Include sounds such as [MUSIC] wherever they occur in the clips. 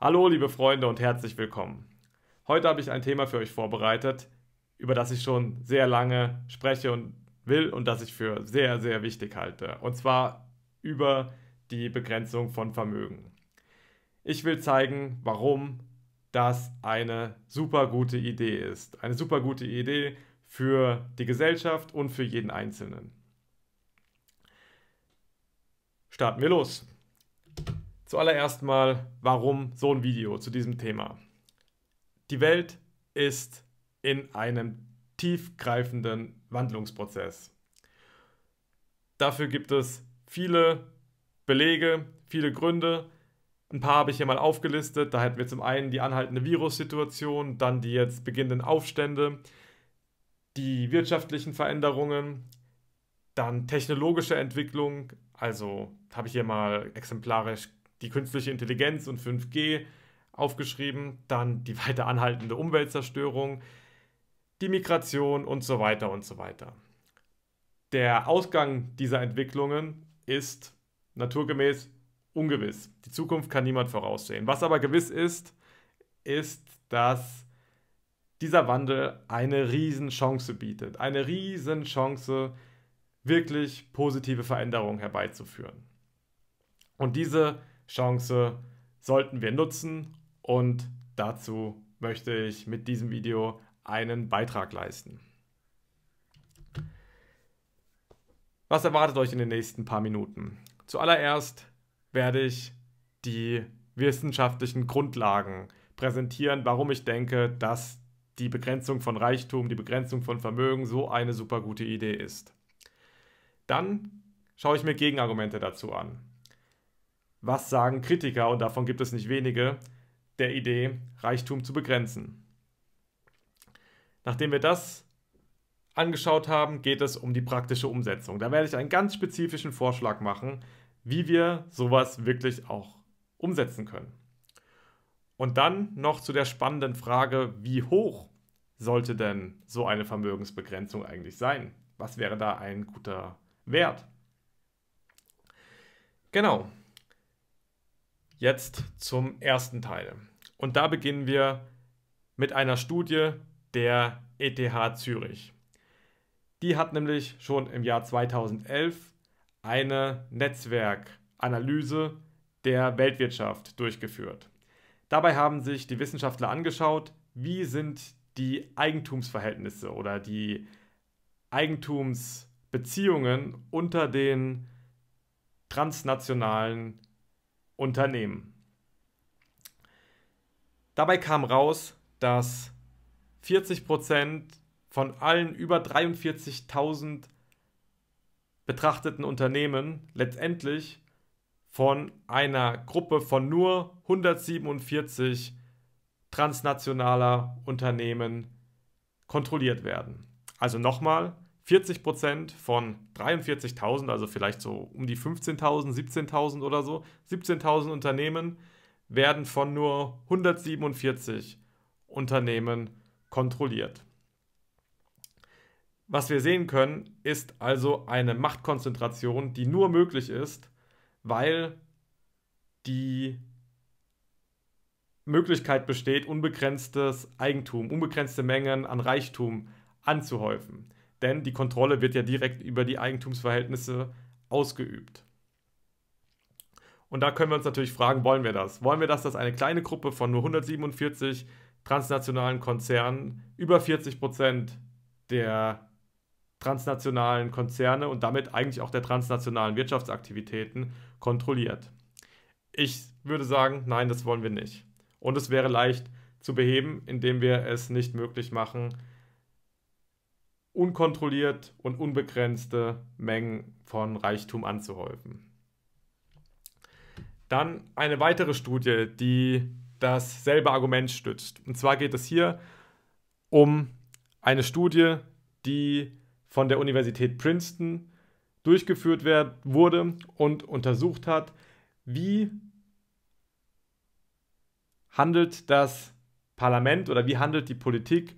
Hallo, liebe Freunde und herzlich willkommen. Heute habe ich ein Thema für euch vorbereitet, über das ich schon sehr lange spreche und will und das ich für sehr, sehr wichtig halte. Und zwar über die Begrenzung von Vermögen. Ich will zeigen, warum das eine super gute Idee ist. Eine super gute Idee für die Gesellschaft und für jeden Einzelnen. Starten wir los. Zuallererst mal, warum so ein Video zu diesem Thema? Die Welt ist in einem tiefgreifenden Wandlungsprozess. Dafür gibt es viele Belege, viele Gründe. Ein paar habe ich hier mal aufgelistet. Da hätten wir zum einen die anhaltende Virussituation, dann die jetzt beginnenden Aufstände, die wirtschaftlichen Veränderungen, dann technologische Entwicklung. Also habe ich hier mal exemplarisch die künstliche Intelligenz und 5G aufgeschrieben, dann die weiter anhaltende Umweltzerstörung, die Migration und so weiter und so weiter. Der Ausgang dieser Entwicklungen ist naturgemäß ungewiss. Die Zukunft kann niemand voraussehen. Was aber gewiss ist, ist, dass dieser Wandel eine Riesenchance bietet. Eine Riesenchance, wirklich positive Veränderungen herbeizuführen. Und diese Chance sollten wir nutzen und dazu möchte ich mit diesem Video einen Beitrag leisten. Was erwartet euch in den nächsten paar Minuten? Zuallererst werde ich die wissenschaftlichen Grundlagen präsentieren, warum ich denke, dass die Begrenzung von Reichtum, die Begrenzung von Vermögen so eine super gute Idee ist. Dann schaue ich mir Gegenargumente dazu an. Was sagen Kritiker, und davon gibt es nicht wenige, der Idee, Reichtum zu begrenzen? Nachdem wir das angeschaut haben, geht es um die praktische Umsetzung. Da werde ich einen ganz spezifischen Vorschlag machen, wie wir sowas wirklich auch umsetzen können. Und dann noch zu der spannenden Frage, wie hoch sollte denn so eine Vermögensbegrenzung eigentlich sein? Was wäre da ein guter Wert? Genau, jetzt zum ersten Teil. Und da beginnen wir mit einer Studie der ETH Zürich. Die hat nämlich schon im Jahr 2011 eine Netzwerkanalyse der Weltwirtschaft durchgeführt. Dabei haben sich die Wissenschaftler angeschaut, wie sind die Eigentumsverhältnisse oder die Eigentumsbeziehungen unter den transnationalen Unternehmen. Dabei kam raus, dass 40% von allen über 43.000 betrachteten Unternehmen letztendlich von einer Gruppe von nur 147 transnationaler Unternehmen kontrolliert werden. Also nochmal, 40 von 43.000, also vielleicht so um die 15.000, 17.000 oder so, 17.000 Unternehmen werden von nur 147 Unternehmen kontrolliert. Was wir sehen können, ist also eine Machtkonzentration, die nur möglich ist, weil die Möglichkeit besteht, unbegrenztes Eigentum, unbegrenzte Mengen an Reichtum anzuhäufen denn die Kontrolle wird ja direkt über die Eigentumsverhältnisse ausgeübt. Und da können wir uns natürlich fragen, wollen wir das? Wollen wir das, dass eine kleine Gruppe von nur 147 transnationalen Konzernen über 40 Prozent der transnationalen Konzerne und damit eigentlich auch der transnationalen Wirtschaftsaktivitäten kontrolliert? Ich würde sagen, nein, das wollen wir nicht. Und es wäre leicht zu beheben, indem wir es nicht möglich machen, unkontrolliert und unbegrenzte Mengen von Reichtum anzuhäufen. Dann eine weitere Studie, die dasselbe Argument stützt. Und zwar geht es hier um eine Studie, die von der Universität Princeton durchgeführt werd, wurde und untersucht hat, wie handelt das Parlament oder wie handelt die Politik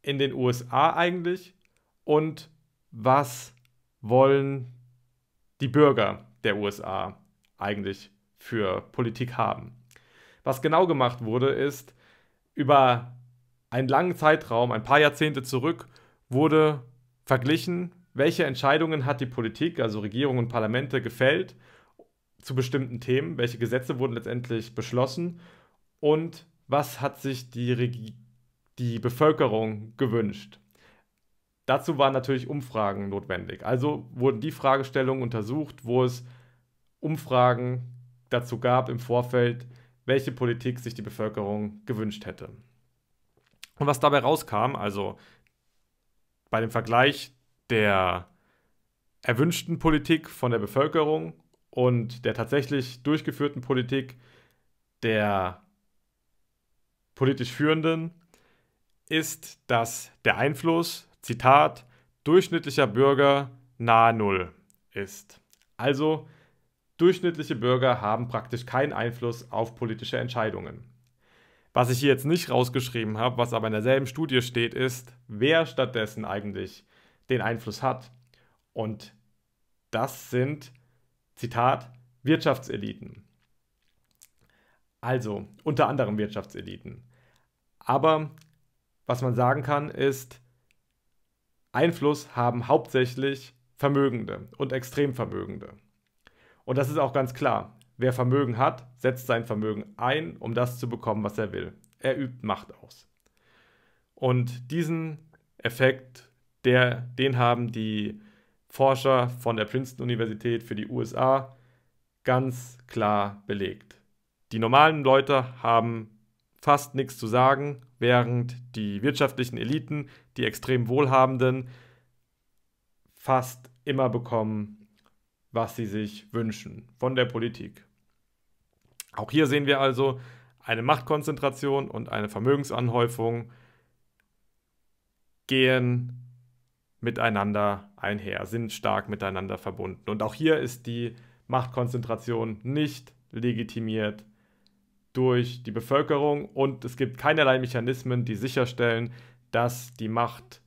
in den USA eigentlich und was wollen die Bürger der USA eigentlich für Politik haben. Was genau gemacht wurde, ist, über einen langen Zeitraum, ein paar Jahrzehnte zurück, wurde verglichen, welche Entscheidungen hat die Politik, also Regierung und Parlamente, gefällt zu bestimmten Themen, welche Gesetze wurden letztendlich beschlossen und was hat sich die, Regi die Bevölkerung gewünscht. Dazu waren natürlich Umfragen notwendig. Also wurden die Fragestellungen untersucht, wo es Umfragen dazu gab im Vorfeld, welche Politik sich die Bevölkerung gewünscht hätte. Und was dabei rauskam, also bei dem Vergleich der erwünschten Politik von der Bevölkerung und der tatsächlich durchgeführten Politik der politisch Führenden, ist, dass der Einfluss Zitat, durchschnittlicher Bürger nahe Null ist. Also, durchschnittliche Bürger haben praktisch keinen Einfluss auf politische Entscheidungen. Was ich hier jetzt nicht rausgeschrieben habe, was aber in derselben Studie steht, ist, wer stattdessen eigentlich den Einfluss hat. Und das sind, Zitat, Wirtschaftseliten. Also unter anderem Wirtschaftseliten. Aber was man sagen kann, ist, Einfluss haben hauptsächlich Vermögende und Extremvermögende. Und das ist auch ganz klar. Wer Vermögen hat, setzt sein Vermögen ein, um das zu bekommen, was er will. Er übt Macht aus. Und diesen Effekt, der, den haben die Forscher von der Princeton-Universität für die USA ganz klar belegt. Die normalen Leute haben fast nichts zu sagen, während die wirtschaftlichen Eliten, die extrem Wohlhabenden, fast immer bekommen, was sie sich wünschen von der Politik. Auch hier sehen wir also eine Machtkonzentration und eine Vermögensanhäufung gehen miteinander einher, sind stark miteinander verbunden. Und auch hier ist die Machtkonzentration nicht legitimiert durch die Bevölkerung und es gibt keinerlei Mechanismen, die sicherstellen, dass die Macht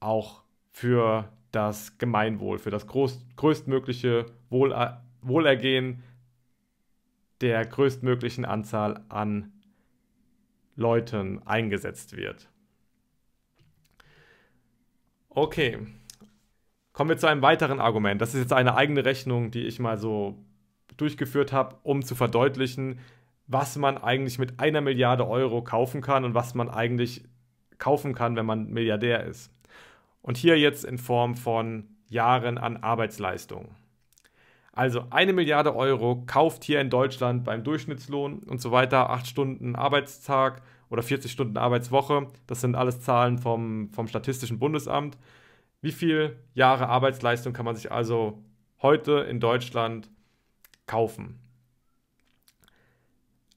auch für das Gemeinwohl, für das groß, größtmögliche Wohler Wohlergehen der größtmöglichen Anzahl an Leuten eingesetzt wird. Okay, kommen wir zu einem weiteren Argument. Das ist jetzt eine eigene Rechnung, die ich mal so durchgeführt habe, um zu verdeutlichen, was man eigentlich mit einer Milliarde Euro kaufen kann und was man eigentlich kaufen kann, wenn man Milliardär ist. Und hier jetzt in Form von Jahren an Arbeitsleistung. Also eine Milliarde Euro kauft hier in Deutschland beim Durchschnittslohn und so weiter, acht Stunden Arbeitstag oder 40 Stunden Arbeitswoche, das sind alles Zahlen vom, vom Statistischen Bundesamt. Wie viele Jahre Arbeitsleistung kann man sich also heute in Deutschland kaufen?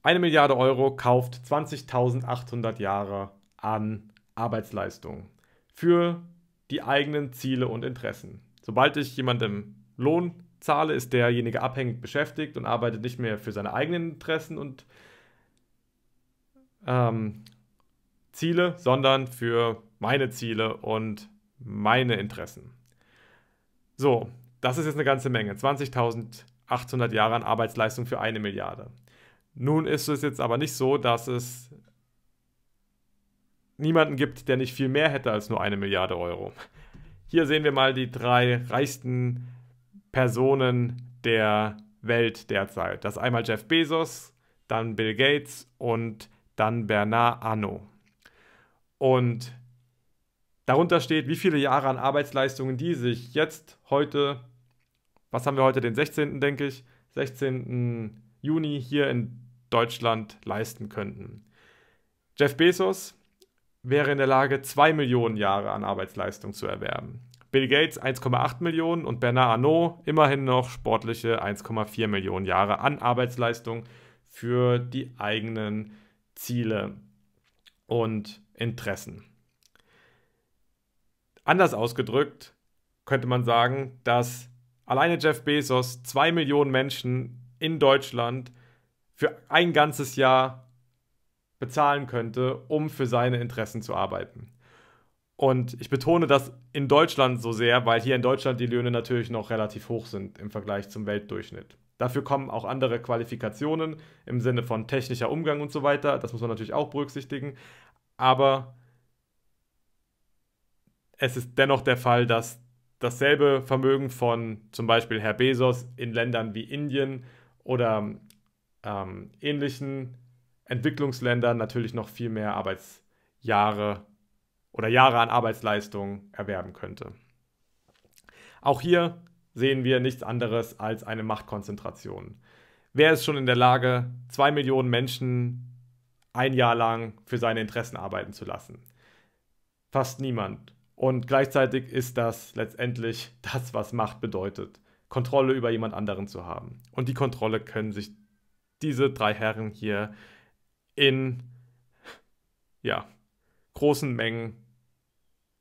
Eine Milliarde Euro kauft 20.800 Jahre an Arbeitsleistung für die eigenen Ziele und Interessen. Sobald ich jemandem Lohn zahle, ist derjenige abhängig beschäftigt und arbeitet nicht mehr für seine eigenen Interessen und ähm, Ziele, sondern für meine Ziele und meine Interessen. So, das ist jetzt eine ganze Menge. 20.800 Jahre an Arbeitsleistung für eine Milliarde. Nun ist es jetzt aber nicht so, dass es niemanden gibt, der nicht viel mehr hätte als nur eine Milliarde Euro. Hier sehen wir mal die drei reichsten Personen der Welt derzeit. Das ist einmal Jeff Bezos, dann Bill Gates und dann Bernard Arnault. Und darunter steht, wie viele Jahre an Arbeitsleistungen die sich jetzt heute, was haben wir heute, den 16. denke ich, 16. Juni hier in Deutschland leisten könnten. Jeff Bezos wäre in der Lage, 2 Millionen Jahre an Arbeitsleistung zu erwerben. Bill Gates 1,8 Millionen und Bernard Arnault immerhin noch sportliche 1,4 Millionen Jahre an Arbeitsleistung für die eigenen Ziele und Interessen. Anders ausgedrückt könnte man sagen, dass alleine Jeff Bezos 2 Millionen Menschen in Deutschland für ein ganzes Jahr bezahlen könnte, um für seine Interessen zu arbeiten. Und ich betone das in Deutschland so sehr, weil hier in Deutschland die Löhne natürlich noch relativ hoch sind im Vergleich zum Weltdurchschnitt. Dafür kommen auch andere Qualifikationen im Sinne von technischer Umgang und so weiter. Das muss man natürlich auch berücksichtigen. Aber es ist dennoch der Fall, dass dasselbe Vermögen von zum Beispiel Herr Bezos in Ländern wie Indien oder ähm, ähnlichen Entwicklungsländern natürlich noch viel mehr Arbeitsjahre oder Jahre an Arbeitsleistung erwerben könnte. Auch hier sehen wir nichts anderes als eine Machtkonzentration. Wer ist schon in der Lage, zwei Millionen Menschen ein Jahr lang für seine Interessen arbeiten zu lassen? Fast niemand. Und gleichzeitig ist das letztendlich [LAUGHS] das, was Macht bedeutet. Kontrolle über jemand anderen zu haben. Und die Kontrolle können sich diese drei Herren hier in ja, großen Mengen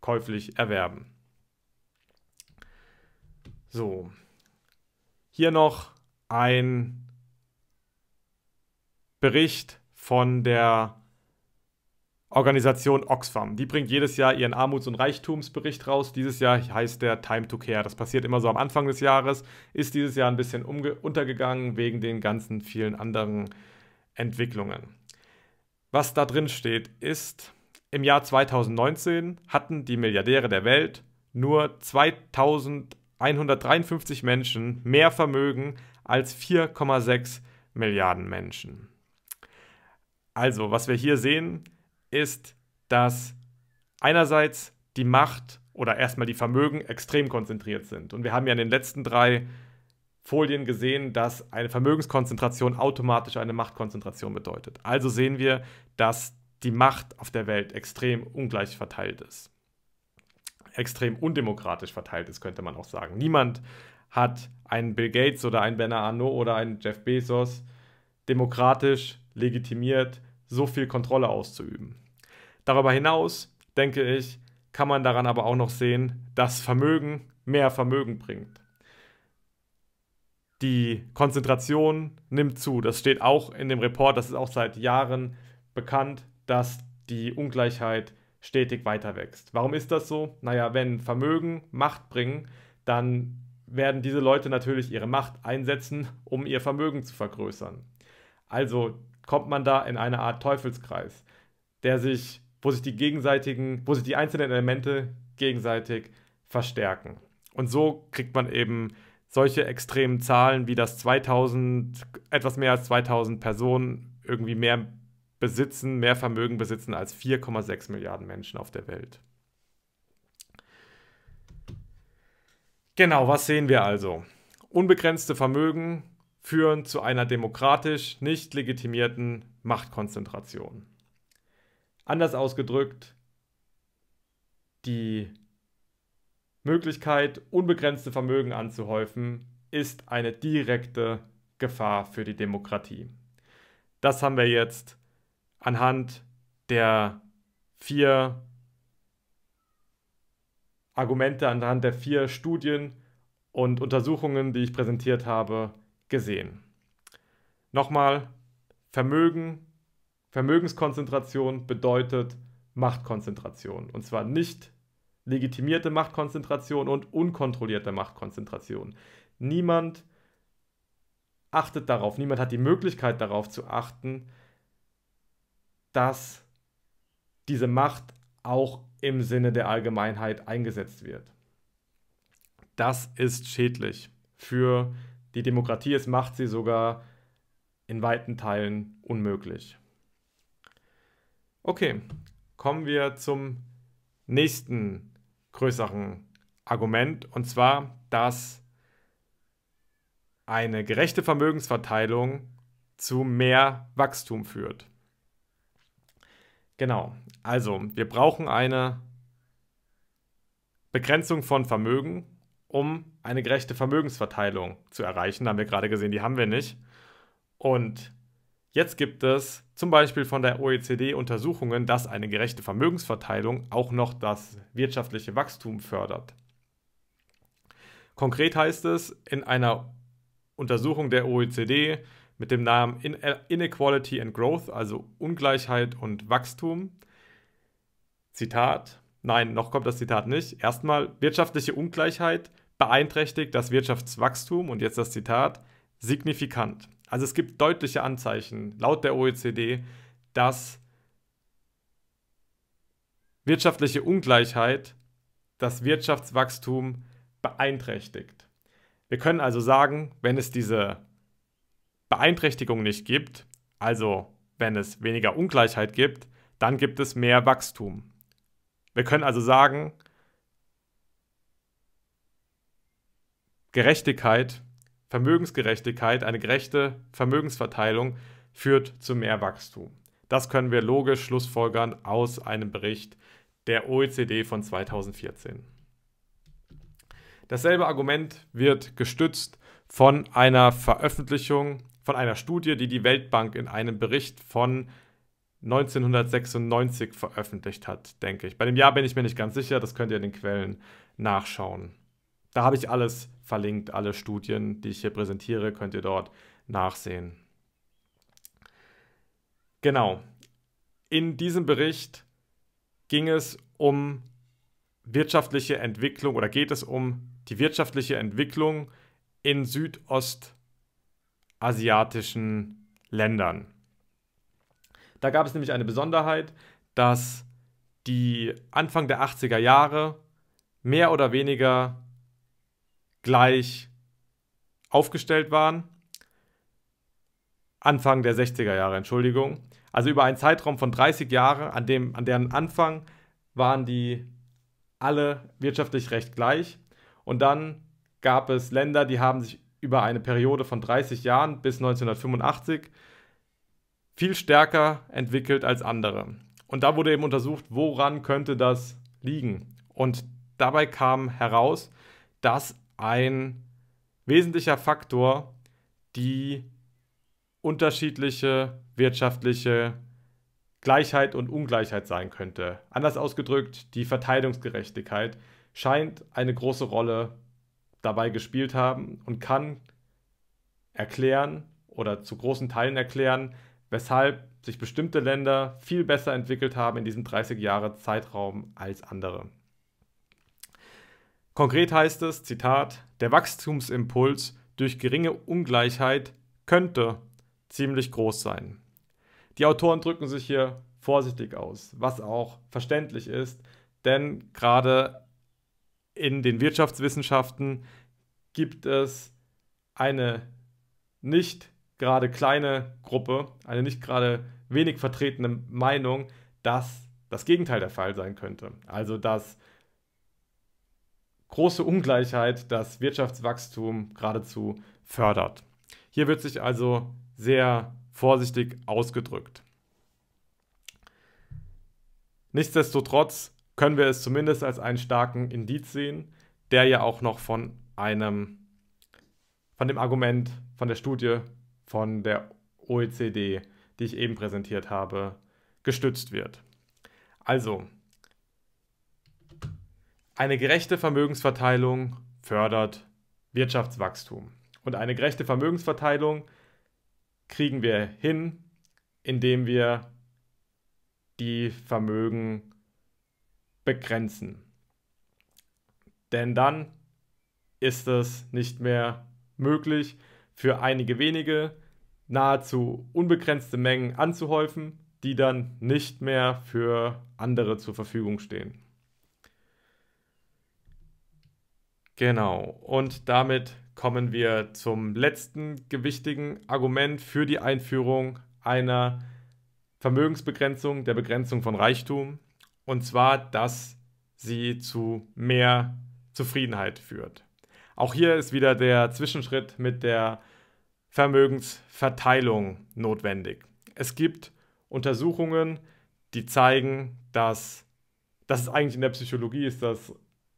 käuflich erwerben. So, hier noch ein Bericht von der Organisation Oxfam. Die bringt jedes Jahr ihren Armuts- und Reichtumsbericht raus. Dieses Jahr heißt der Time to Care. Das passiert immer so am Anfang des Jahres. Ist dieses Jahr ein bisschen untergegangen wegen den ganzen vielen anderen Entwicklungen. Was da drin steht, ist, im Jahr 2019 hatten die Milliardäre der Welt nur 2153 Menschen mehr Vermögen als 4,6 Milliarden Menschen. Also, was wir hier sehen, ist, dass einerseits die Macht oder erstmal die Vermögen extrem konzentriert sind. Und wir haben ja in den letzten drei Folien gesehen, dass eine Vermögenskonzentration automatisch eine Machtkonzentration bedeutet. Also sehen wir, dass die Macht auf der Welt extrem ungleich verteilt ist. Extrem undemokratisch verteilt ist, könnte man auch sagen. Niemand hat einen Bill Gates oder einen Bernard Arnault oder einen Jeff Bezos demokratisch legitimiert so viel Kontrolle auszuüben. Darüber hinaus, denke ich, kann man daran aber auch noch sehen, dass Vermögen mehr Vermögen bringt. Die Konzentration nimmt zu. Das steht auch in dem Report, das ist auch seit Jahren bekannt, dass die Ungleichheit stetig weiter wächst. Warum ist das so? Naja, wenn Vermögen Macht bringen, dann werden diese Leute natürlich ihre Macht einsetzen, um ihr Vermögen zu vergrößern. Also kommt man da in eine Art Teufelskreis, der sich, wo sich die gegenseitigen, wo sich die einzelnen Elemente gegenseitig verstärken. Und so kriegt man eben solche extremen Zahlen wie das 2000, etwas mehr als 2000 Personen irgendwie mehr besitzen, mehr Vermögen besitzen als 4,6 Milliarden Menschen auf der Welt. Genau, was sehen wir also? Unbegrenzte Vermögen, führen zu einer demokratisch nicht legitimierten Machtkonzentration. Anders ausgedrückt, die Möglichkeit, unbegrenzte Vermögen anzuhäufen, ist eine direkte Gefahr für die Demokratie. Das haben wir jetzt anhand der vier Argumente, anhand der vier Studien und Untersuchungen, die ich präsentiert habe, gesehen. Nochmal, Vermögen, Vermögenskonzentration bedeutet Machtkonzentration. Und zwar nicht legitimierte Machtkonzentration und unkontrollierte Machtkonzentration. Niemand achtet darauf, niemand hat die Möglichkeit darauf zu achten, dass diese Macht auch im Sinne der Allgemeinheit eingesetzt wird. Das ist schädlich für die Demokratie es macht sie sogar in weiten Teilen unmöglich. Okay, kommen wir zum nächsten größeren Argument, und zwar, dass eine gerechte Vermögensverteilung zu mehr Wachstum führt. Genau, also wir brauchen eine Begrenzung von Vermögen, um eine gerechte Vermögensverteilung zu erreichen. Da haben wir gerade gesehen, die haben wir nicht. Und jetzt gibt es zum Beispiel von der OECD Untersuchungen, dass eine gerechte Vermögensverteilung auch noch das wirtschaftliche Wachstum fördert. Konkret heißt es in einer Untersuchung der OECD mit dem Namen Inequality and Growth, also Ungleichheit und Wachstum, Zitat, Nein, noch kommt das Zitat nicht. Erstmal, wirtschaftliche Ungleichheit beeinträchtigt das Wirtschaftswachstum und jetzt das Zitat signifikant. Also es gibt deutliche Anzeichen laut der OECD, dass wirtschaftliche Ungleichheit das Wirtschaftswachstum beeinträchtigt. Wir können also sagen, wenn es diese Beeinträchtigung nicht gibt, also wenn es weniger Ungleichheit gibt, dann gibt es mehr Wachstum. Wir können also sagen, Gerechtigkeit, Vermögensgerechtigkeit, eine gerechte Vermögensverteilung führt zu mehr Wachstum. Das können wir logisch schlussfolgern aus einem Bericht der OECD von 2014. Dasselbe Argument wird gestützt von einer Veröffentlichung, von einer Studie, die die Weltbank in einem Bericht von 1996 veröffentlicht hat, denke ich. Bei dem Jahr bin ich mir nicht ganz sicher, das könnt ihr in den Quellen nachschauen. Da habe ich alles verlinkt, alle Studien, die ich hier präsentiere, könnt ihr dort nachsehen. Genau. In diesem Bericht ging es um wirtschaftliche Entwicklung oder geht es um die wirtschaftliche Entwicklung in südostasiatischen Ländern. Da gab es nämlich eine Besonderheit, dass die Anfang der 80er Jahre mehr oder weniger gleich aufgestellt waren. Anfang der 60er Jahre, Entschuldigung. Also über einen Zeitraum von 30 Jahren, an, an deren Anfang waren die alle wirtschaftlich recht gleich. Und dann gab es Länder, die haben sich über eine Periode von 30 Jahren bis 1985 viel stärker entwickelt als andere. Und da wurde eben untersucht, woran könnte das liegen. Und dabei kam heraus, dass ein wesentlicher Faktor die unterschiedliche wirtschaftliche Gleichheit und Ungleichheit sein könnte. Anders ausgedrückt, die Verteilungsgerechtigkeit scheint eine große Rolle dabei gespielt haben und kann erklären oder zu großen Teilen erklären, weshalb sich bestimmte Länder viel besser entwickelt haben in diesem 30-Jahre-Zeitraum als andere. Konkret heißt es, Zitat, der Wachstumsimpuls durch geringe Ungleichheit könnte ziemlich groß sein. Die Autoren drücken sich hier vorsichtig aus, was auch verständlich ist, denn gerade in den Wirtschaftswissenschaften gibt es eine nicht gerade kleine Gruppe, eine nicht gerade wenig vertretene Meinung, dass das Gegenteil der Fall sein könnte. Also dass große Ungleichheit das Wirtschaftswachstum geradezu fördert. Hier wird sich also sehr vorsichtig ausgedrückt. Nichtsdestotrotz können wir es zumindest als einen starken Indiz sehen, der ja auch noch von einem, von dem Argument, von der Studie von der OECD, die ich eben präsentiert habe, gestützt wird. Also, eine gerechte Vermögensverteilung fördert Wirtschaftswachstum. Und eine gerechte Vermögensverteilung kriegen wir hin, indem wir die Vermögen begrenzen. Denn dann ist es nicht mehr möglich, für einige wenige nahezu unbegrenzte Mengen anzuhäufen, die dann nicht mehr für andere zur Verfügung stehen. Genau, und damit kommen wir zum letzten gewichtigen Argument für die Einführung einer Vermögensbegrenzung, der Begrenzung von Reichtum, und zwar, dass sie zu mehr Zufriedenheit führt. Auch hier ist wieder der Zwischenschritt mit der Vermögensverteilung notwendig. Es gibt Untersuchungen, die zeigen, dass das eigentlich in der Psychologie ist das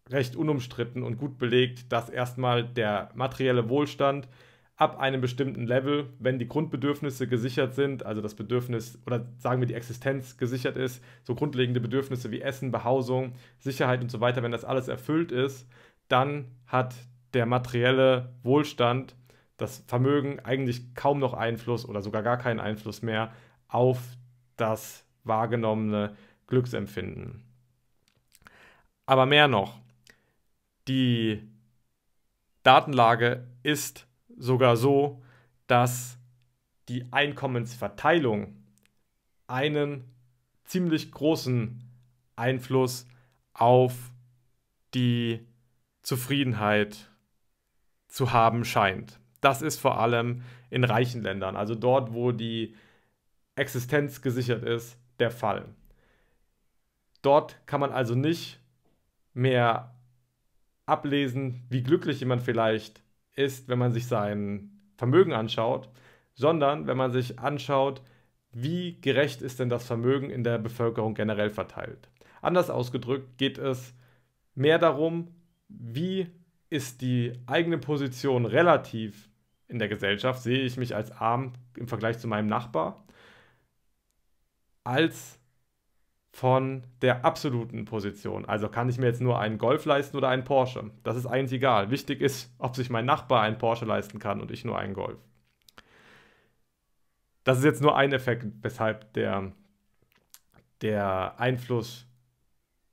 recht unumstritten und gut belegt, dass erstmal der materielle Wohlstand ab einem bestimmten Level, wenn die Grundbedürfnisse gesichert sind, also das Bedürfnis oder sagen wir die Existenz gesichert ist, so grundlegende Bedürfnisse wie Essen, Behausung, Sicherheit und so weiter, wenn das alles erfüllt ist, dann hat der materielle Wohlstand das Vermögen eigentlich kaum noch Einfluss oder sogar gar keinen Einfluss mehr auf das wahrgenommene Glücksempfinden. Aber mehr noch, die Datenlage ist sogar so, dass die Einkommensverteilung einen ziemlich großen Einfluss auf die Zufriedenheit zu haben scheint. Das ist vor allem in reichen Ländern, also dort, wo die Existenz gesichert ist, der Fall. Dort kann man also nicht mehr ablesen, wie glücklich jemand vielleicht ist, wenn man sich sein Vermögen anschaut, sondern wenn man sich anschaut, wie gerecht ist denn das Vermögen in der Bevölkerung generell verteilt. Anders ausgedrückt geht es mehr darum, wie ist die eigene Position relativ in der Gesellschaft, sehe ich mich als arm im Vergleich zu meinem Nachbar, als von der absoluten Position. Also kann ich mir jetzt nur einen Golf leisten oder einen Porsche. Das ist eigentlich egal. Wichtig ist, ob sich mein Nachbar einen Porsche leisten kann und ich nur einen Golf. Das ist jetzt nur ein Effekt, weshalb der, der Einfluss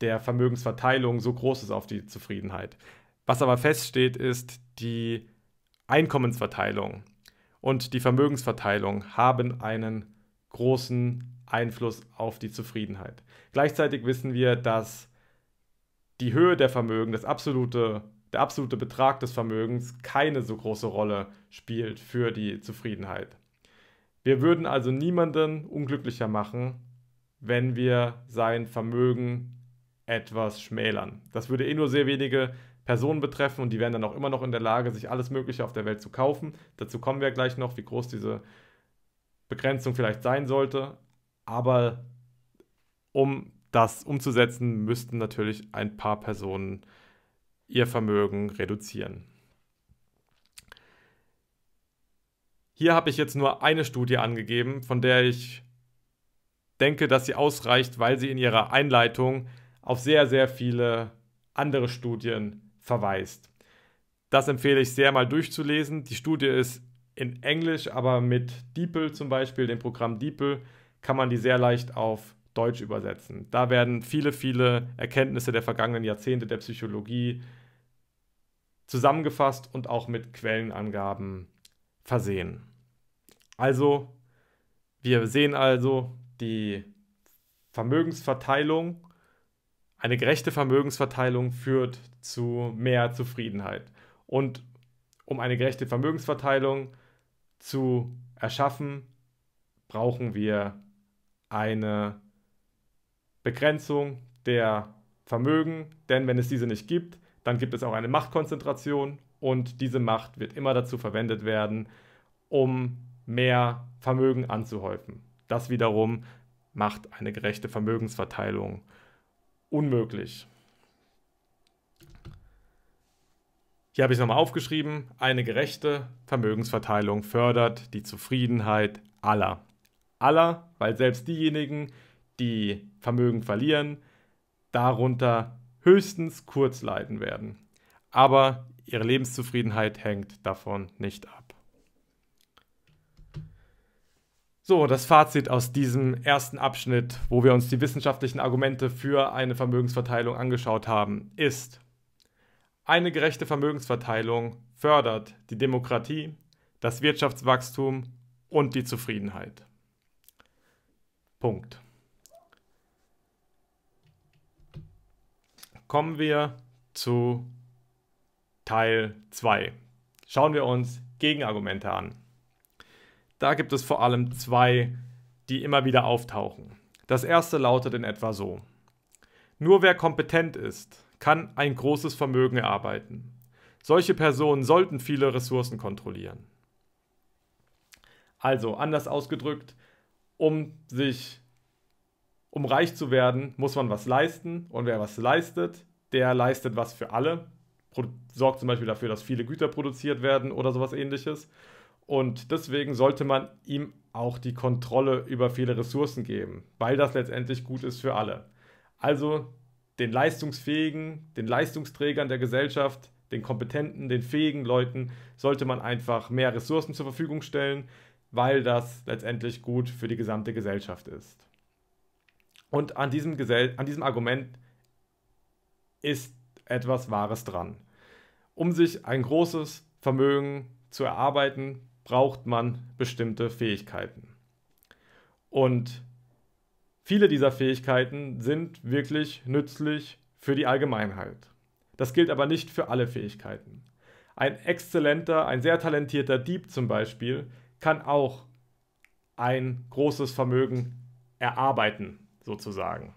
der Vermögensverteilung so groß ist auf die Zufriedenheit. Was aber feststeht, ist, die Einkommensverteilung und die Vermögensverteilung haben einen großen Einfluss auf die Zufriedenheit. Gleichzeitig wissen wir, dass die Höhe der Vermögen, das absolute, der absolute Betrag des Vermögens keine so große Rolle spielt für die Zufriedenheit. Wir würden also niemanden unglücklicher machen, wenn wir sein Vermögen etwas schmälern. Das würde eh nur sehr wenige Personen betreffen und die wären dann auch immer noch in der Lage, sich alles Mögliche auf der Welt zu kaufen. Dazu kommen wir gleich noch, wie groß diese Begrenzung vielleicht sein sollte. Aber um das umzusetzen, müssten natürlich ein paar Personen ihr Vermögen reduzieren. Hier habe ich jetzt nur eine Studie angegeben, von der ich denke, dass sie ausreicht, weil sie in ihrer Einleitung auf sehr, sehr viele andere Studien verweist. Das empfehle ich sehr mal durchzulesen. Die Studie ist in Englisch, aber mit DeepL zum Beispiel, dem Programm DeepL, kann man die sehr leicht auf Deutsch übersetzen. Da werden viele, viele Erkenntnisse der vergangenen Jahrzehnte der Psychologie zusammengefasst und auch mit Quellenangaben versehen. Also, wir sehen also die Vermögensverteilung eine gerechte Vermögensverteilung führt zu mehr Zufriedenheit. Und um eine gerechte Vermögensverteilung zu erschaffen, brauchen wir eine Begrenzung der Vermögen, denn wenn es diese nicht gibt, dann gibt es auch eine Machtkonzentration und diese Macht wird immer dazu verwendet werden, um mehr Vermögen anzuhäufen. Das wiederum macht eine gerechte Vermögensverteilung unmöglich. Hier habe ich es nochmal aufgeschrieben. Eine gerechte Vermögensverteilung fördert die Zufriedenheit aller. Aller, weil selbst diejenigen, die Vermögen verlieren, darunter höchstens kurz leiden werden. Aber ihre Lebenszufriedenheit hängt davon nicht ab. So, das Fazit aus diesem ersten Abschnitt, wo wir uns die wissenschaftlichen Argumente für eine Vermögensverteilung angeschaut haben, ist, eine gerechte Vermögensverteilung fördert die Demokratie, das Wirtschaftswachstum und die Zufriedenheit. Punkt. Kommen wir zu Teil 2. Schauen wir uns Gegenargumente an. Da gibt es vor allem zwei, die immer wieder auftauchen. Das erste lautet in etwa so. Nur wer kompetent ist, kann ein großes Vermögen erarbeiten. Solche Personen sollten viele Ressourcen kontrollieren. Also, anders ausgedrückt, um sich um reich zu werden, muss man was leisten und wer was leistet, der leistet was für alle, sorgt zum Beispiel dafür, dass viele Güter produziert werden oder sowas ähnliches. Und deswegen sollte man ihm auch die Kontrolle über viele Ressourcen geben, weil das letztendlich gut ist für alle. Also den leistungsfähigen, den Leistungsträgern der Gesellschaft, den kompetenten, den fähigen Leuten sollte man einfach mehr Ressourcen zur Verfügung stellen, weil das letztendlich gut für die gesamte Gesellschaft ist. Und an diesem, Gesell an diesem Argument ist etwas Wahres dran. Um sich ein großes Vermögen zu erarbeiten, braucht man bestimmte Fähigkeiten. Und viele dieser Fähigkeiten sind wirklich nützlich für die Allgemeinheit. Das gilt aber nicht für alle Fähigkeiten. Ein exzellenter, ein sehr talentierter Dieb zum Beispiel kann auch ein großes Vermögen erarbeiten, sozusagen.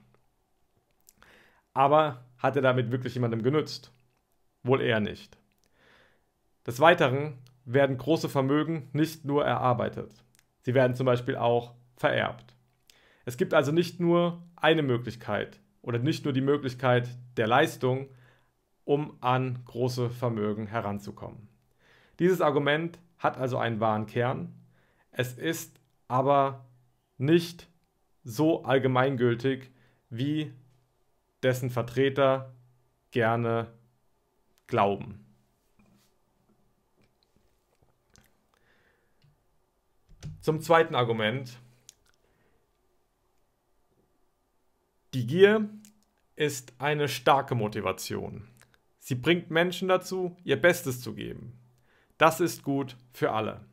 Aber hat er damit wirklich jemandem genützt? Wohl eher nicht. Des Weiteren werden große Vermögen nicht nur erarbeitet. Sie werden zum Beispiel auch vererbt. Es gibt also nicht nur eine Möglichkeit oder nicht nur die Möglichkeit der Leistung, um an große Vermögen heranzukommen. Dieses Argument hat also einen wahren Kern. Es ist aber nicht so allgemeingültig, wie dessen Vertreter gerne glauben. Zum zweiten Argument. Die Gier ist eine starke Motivation. Sie bringt Menschen dazu, ihr Bestes zu geben. Das ist gut für alle.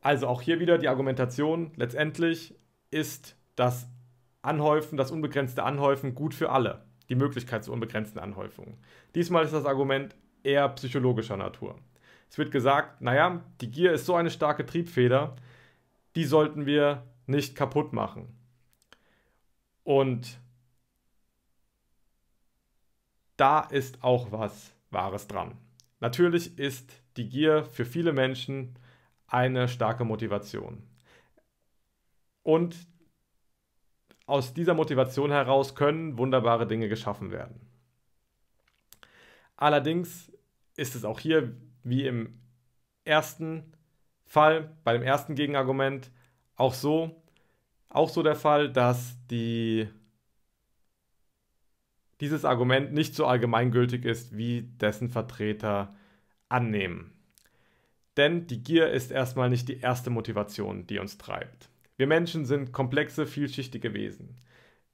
Also auch hier wieder die Argumentation, letztendlich ist das Anhäufen, das unbegrenzte Anhäufen gut für alle. Die Möglichkeit zur unbegrenzten Anhäufung. Diesmal ist das Argument eher psychologischer Natur. Es wird gesagt, naja, die Gier ist so eine starke Triebfeder, die sollten wir nicht kaputt machen. Und da ist auch was Wahres dran. Natürlich ist die Gier für viele Menschen eine starke Motivation. Und aus dieser Motivation heraus können wunderbare Dinge geschaffen werden. Allerdings ist es auch hier wie im ersten Fall, bei dem ersten Gegenargument, auch so, auch so der Fall, dass die, dieses Argument nicht so allgemeingültig ist, wie dessen Vertreter annehmen. Denn die Gier ist erstmal nicht die erste Motivation, die uns treibt. Wir Menschen sind komplexe, vielschichtige Wesen.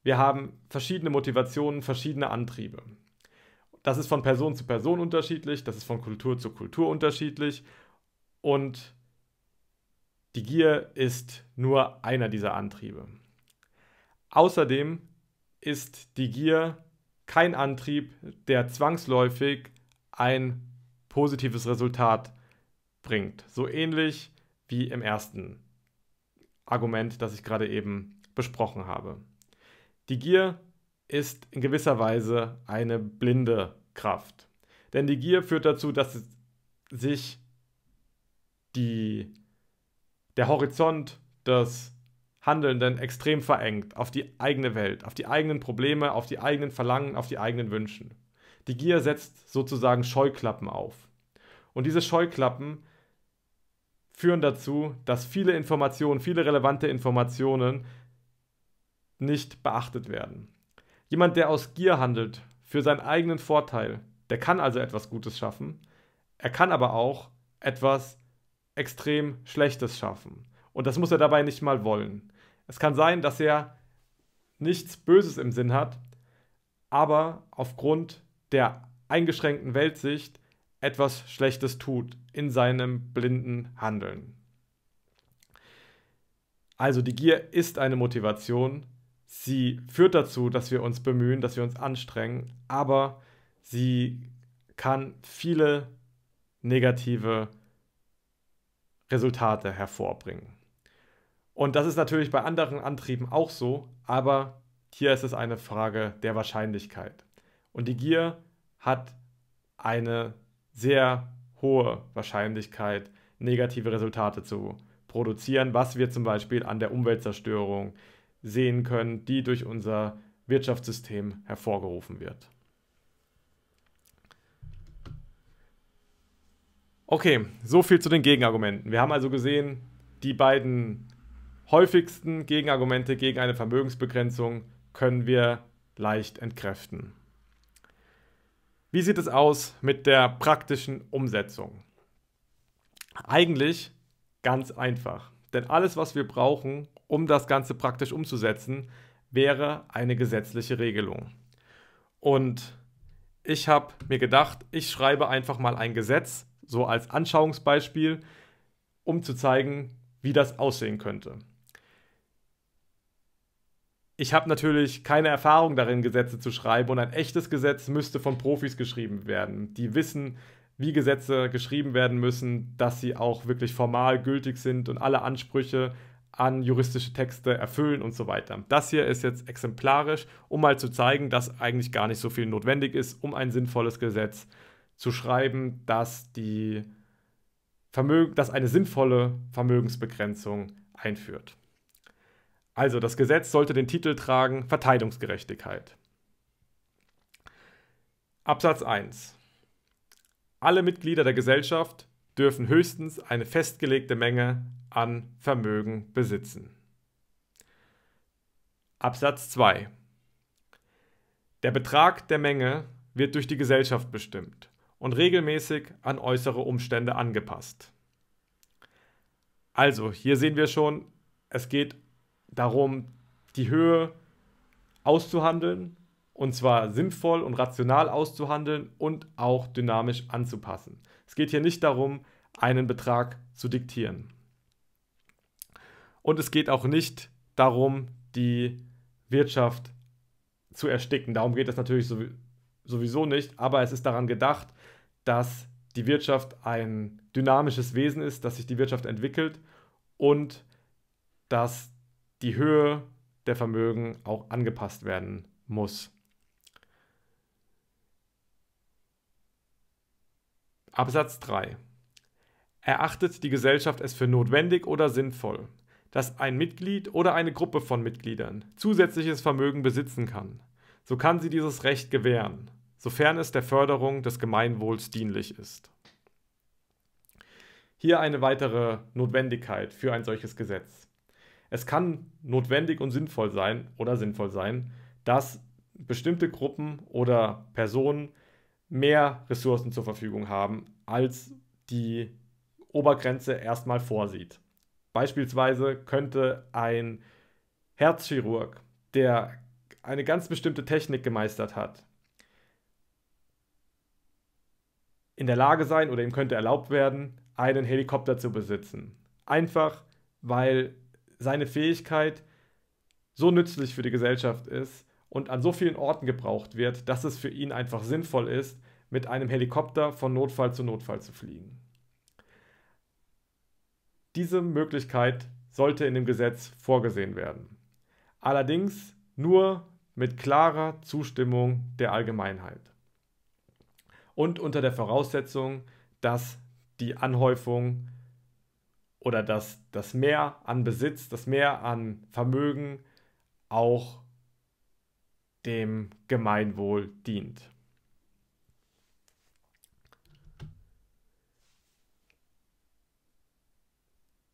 Wir haben verschiedene Motivationen, verschiedene Antriebe. Das ist von Person zu Person unterschiedlich, das ist von Kultur zu Kultur unterschiedlich und die Gier ist nur einer dieser Antriebe. Außerdem ist die Gier kein Antrieb, der zwangsläufig ein positives Resultat bringt. So ähnlich wie im ersten Argument, das ich gerade eben besprochen habe. Die Gier ist in gewisser Weise eine blinde Kraft. Denn die Gier führt dazu, dass sich die, der Horizont des Handelnden extrem verengt auf die eigene Welt, auf die eigenen Probleme, auf die eigenen Verlangen, auf die eigenen Wünschen. Die Gier setzt sozusagen Scheuklappen auf. Und diese Scheuklappen führen dazu, dass viele Informationen, viele relevante Informationen nicht beachtet werden. Jemand, der aus Gier handelt, für seinen eigenen Vorteil, der kann also etwas Gutes schaffen. Er kann aber auch etwas extrem Schlechtes schaffen. Und das muss er dabei nicht mal wollen. Es kann sein, dass er nichts Böses im Sinn hat, aber aufgrund der eingeschränkten Weltsicht etwas Schlechtes tut in seinem blinden Handeln. Also die Gier ist eine Motivation, sie führt dazu, dass wir uns bemühen, dass wir uns anstrengen, aber sie kann viele negative Resultate hervorbringen. Und das ist natürlich bei anderen Antrieben auch so, aber hier ist es eine Frage der Wahrscheinlichkeit. Und die Gier hat eine sehr hohe Wahrscheinlichkeit, negative Resultate zu produzieren, was wir zum Beispiel an der Umweltzerstörung, sehen können, die durch unser Wirtschaftssystem hervorgerufen wird. Okay, so viel zu den Gegenargumenten. Wir haben also gesehen, die beiden häufigsten Gegenargumente gegen eine Vermögensbegrenzung können wir leicht entkräften. Wie sieht es aus mit der praktischen Umsetzung? Eigentlich ganz einfach. Denn alles, was wir brauchen, um das Ganze praktisch umzusetzen, wäre eine gesetzliche Regelung. Und ich habe mir gedacht, ich schreibe einfach mal ein Gesetz, so als Anschauungsbeispiel, um zu zeigen, wie das aussehen könnte. Ich habe natürlich keine Erfahrung darin, Gesetze zu schreiben und ein echtes Gesetz müsste von Profis geschrieben werden, die wissen, wie Gesetze geschrieben werden müssen, dass sie auch wirklich formal gültig sind und alle Ansprüche an juristische Texte erfüllen und so weiter. Das hier ist jetzt exemplarisch, um mal zu zeigen, dass eigentlich gar nicht so viel notwendig ist, um ein sinnvolles Gesetz zu schreiben, dass, die Vermögen, dass eine sinnvolle Vermögensbegrenzung einführt. Also das Gesetz sollte den Titel tragen Verteilungsgerechtigkeit. Absatz 1. Alle Mitglieder der Gesellschaft dürfen höchstens eine festgelegte Menge an Vermögen besitzen. Absatz 2 Der Betrag der Menge wird durch die Gesellschaft bestimmt und regelmäßig an äußere Umstände angepasst. Also, hier sehen wir schon, es geht darum, die Höhe auszuhandeln und zwar sinnvoll und rational auszuhandeln und auch dynamisch anzupassen. Es geht hier nicht darum, einen Betrag zu diktieren. Und es geht auch nicht darum, die Wirtschaft zu ersticken. Darum geht es natürlich sowieso nicht, aber es ist daran gedacht, dass die Wirtschaft ein dynamisches Wesen ist, dass sich die Wirtschaft entwickelt und dass die Höhe der Vermögen auch angepasst werden muss. Absatz 3. Erachtet die Gesellschaft es für notwendig oder sinnvoll, dass ein Mitglied oder eine Gruppe von Mitgliedern zusätzliches Vermögen besitzen kann, so kann sie dieses Recht gewähren, sofern es der Förderung des Gemeinwohls dienlich ist. Hier eine weitere Notwendigkeit für ein solches Gesetz. Es kann notwendig und sinnvoll sein oder sinnvoll sein, dass bestimmte Gruppen oder Personen mehr Ressourcen zur Verfügung haben, als die Obergrenze erstmal vorsieht. Beispielsweise könnte ein Herzchirurg, der eine ganz bestimmte Technik gemeistert hat, in der Lage sein oder ihm könnte erlaubt werden, einen Helikopter zu besitzen. Einfach weil seine Fähigkeit so nützlich für die Gesellschaft ist, und an so vielen Orten gebraucht wird, dass es für ihn einfach sinnvoll ist, mit einem Helikopter von Notfall zu Notfall zu fliegen. Diese Möglichkeit sollte in dem Gesetz vorgesehen werden. Allerdings nur mit klarer Zustimmung der Allgemeinheit. Und unter der Voraussetzung, dass die Anhäufung oder dass das Mehr an Besitz, das Mehr an Vermögen auch dem Gemeinwohl dient.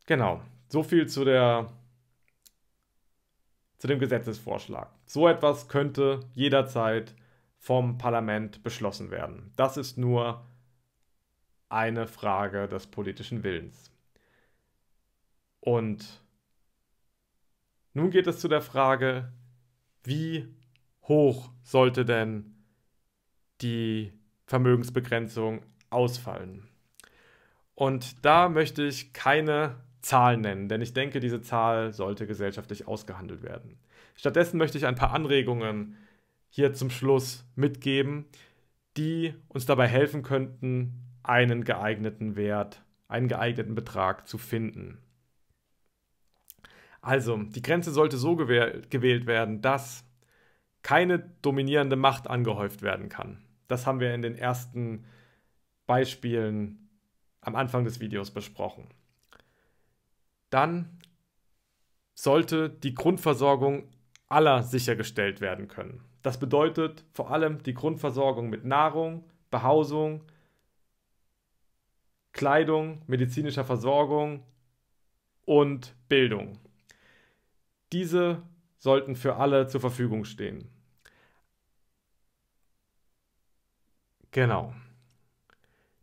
Genau, so viel zu der zu dem Gesetzesvorschlag. So etwas könnte jederzeit vom Parlament beschlossen werden. Das ist nur eine Frage des politischen Willens. Und nun geht es zu der Frage, wie hoch sollte denn die Vermögensbegrenzung ausfallen? Und da möchte ich keine Zahl nennen, denn ich denke, diese Zahl sollte gesellschaftlich ausgehandelt werden. Stattdessen möchte ich ein paar Anregungen hier zum Schluss mitgeben, die uns dabei helfen könnten, einen geeigneten Wert, einen geeigneten Betrag zu finden. Also, die Grenze sollte so gewählt werden, dass keine dominierende Macht angehäuft werden kann. Das haben wir in den ersten Beispielen am Anfang des Videos besprochen. Dann sollte die Grundversorgung aller sichergestellt werden können. Das bedeutet vor allem die Grundversorgung mit Nahrung, Behausung, Kleidung, medizinischer Versorgung und Bildung. Diese sollten für alle zur Verfügung stehen. Genau.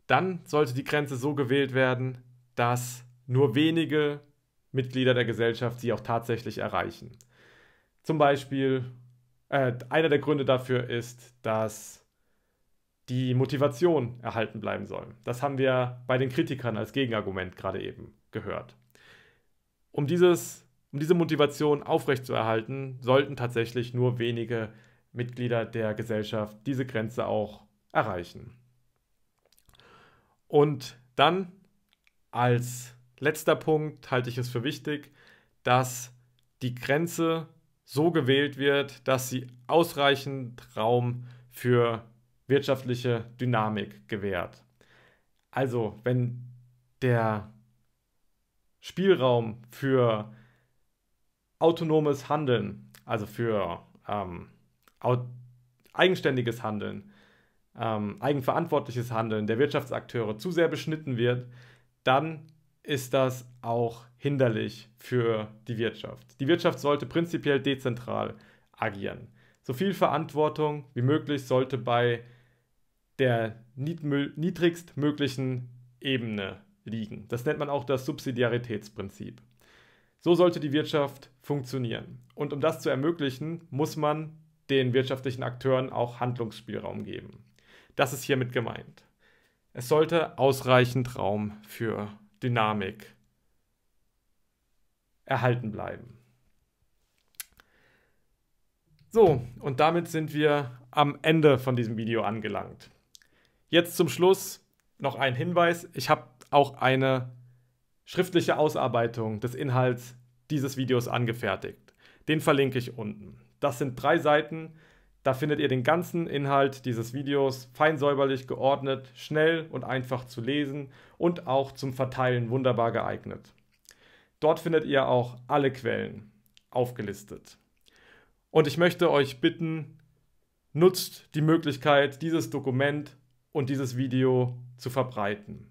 Dann sollte die Grenze so gewählt werden, dass nur wenige Mitglieder der Gesellschaft sie auch tatsächlich erreichen. Zum Beispiel, äh, einer der Gründe dafür ist, dass die Motivation erhalten bleiben soll. Das haben wir bei den Kritikern als Gegenargument gerade eben gehört. Um, dieses, um diese Motivation aufrechtzuerhalten, sollten tatsächlich nur wenige Mitglieder der Gesellschaft diese Grenze auch erreichen. Und dann als letzter Punkt halte ich es für wichtig, dass die Grenze so gewählt wird, dass sie ausreichend Raum für wirtschaftliche Dynamik gewährt. Also wenn der Spielraum für autonomes Handeln, also für ähm, eigenständiges Handeln ähm, eigenverantwortliches Handeln der Wirtschaftsakteure zu sehr beschnitten wird, dann ist das auch hinderlich für die Wirtschaft. Die Wirtschaft sollte prinzipiell dezentral agieren. So viel Verantwortung wie möglich sollte bei der niedrigstmöglichen Ebene liegen. Das nennt man auch das Subsidiaritätsprinzip. So sollte die Wirtschaft funktionieren. Und um das zu ermöglichen, muss man den wirtschaftlichen Akteuren auch Handlungsspielraum geben. Das ist hiermit gemeint. Es sollte ausreichend Raum für Dynamik erhalten bleiben. So, und damit sind wir am Ende von diesem Video angelangt. Jetzt zum Schluss noch ein Hinweis. Ich habe auch eine schriftliche Ausarbeitung des Inhalts dieses Videos angefertigt. Den verlinke ich unten. Das sind drei Seiten, da findet ihr den ganzen Inhalt dieses Videos fein säuberlich geordnet, schnell und einfach zu lesen und auch zum Verteilen wunderbar geeignet. Dort findet ihr auch alle Quellen aufgelistet. Und ich möchte euch bitten, nutzt die Möglichkeit, dieses Dokument und dieses Video zu verbreiten.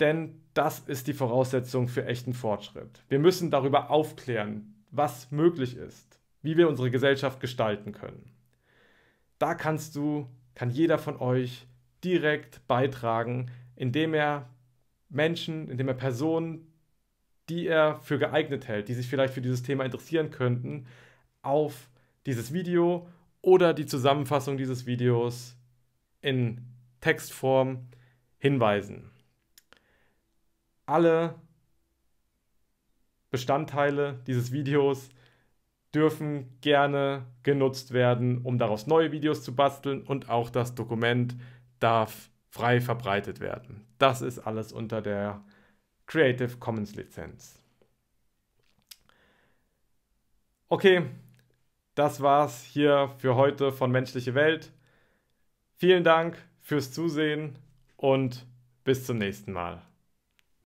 Denn das ist die Voraussetzung für echten Fortschritt. Wir müssen darüber aufklären, was möglich ist, wie wir unsere Gesellschaft gestalten können. Da kannst du, kann jeder von euch direkt beitragen, indem er Menschen, indem er Personen, die er für geeignet hält, die sich vielleicht für dieses Thema interessieren könnten, auf dieses Video oder die Zusammenfassung dieses Videos in Textform hinweisen. Alle Bestandteile dieses Videos dürfen gerne genutzt werden, um daraus neue Videos zu basteln und auch das Dokument darf frei verbreitet werden. Das ist alles unter der Creative Commons Lizenz. Okay, das war's hier für heute von Menschliche Welt. Vielen Dank fürs Zusehen und bis zum nächsten Mal.